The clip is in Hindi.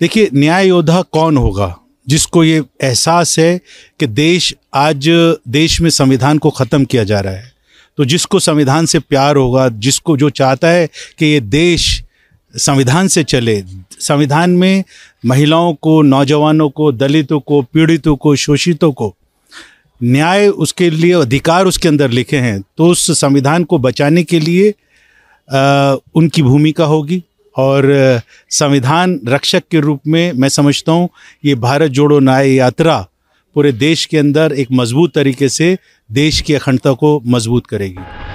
देखिए न्याय योद्धा कौन होगा जिसको ये एहसास है कि देश आज देश में संविधान को ख़त्म किया जा रहा है तो जिसको संविधान से प्यार होगा जिसको जो चाहता है कि ये देश संविधान से चले संविधान में महिलाओं को नौजवानों को दलितों को पीड़ितों को शोषितों को न्याय उसके लिए अधिकार उसके अंदर लिखे हैं तो उस संविधान को बचाने के लिए आ, उनकी भूमिका होगी और संविधान रक्षक के रूप में मैं समझता हूँ ये भारत जोड़ो न्याय यात्रा पूरे देश के अंदर एक मजबूत तरीके से देश की अखंडता को मजबूत करेगी